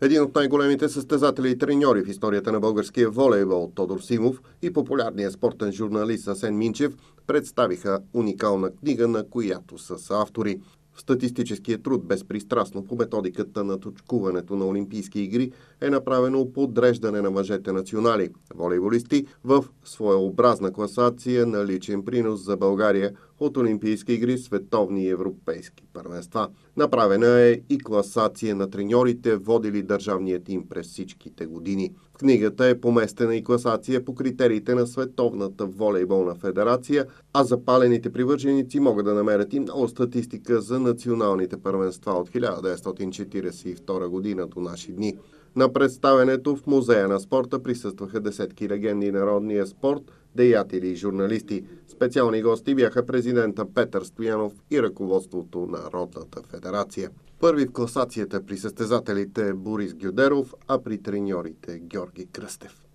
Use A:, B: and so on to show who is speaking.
A: Един от най-големите състезатели и треньори в историята на българския волейбол Тодор Симов и популярният спортен журналист Асен Минчев представиха уникална книга, на която са автори. В статистическия труд безпристрастно по методиката на точкуването на Олимпийски игри е направено подреждане на мъжете национали, волейболисти в своеобразна класация на личен принос за България от Олимпийски игри, световни и европейски първенства. Направена е и класация на треньорите, водили държавният им през всичките години. В книгата е поместена и класация по критериите на Световната волейболна федерация, а запалените привърженици могат да намерят и много статистика за националните първенства от 1942 година до наши дни. На представенето в Музея на спорта присъстваха десетки легенди народния е спорт, деятели и журналисти. Специални гости бяха президента Петър Стоянов и ръководството на Родната федерация. Първи в класацията при състезателите е Борис Гюдеров, а при треньорите Георги Кръстев.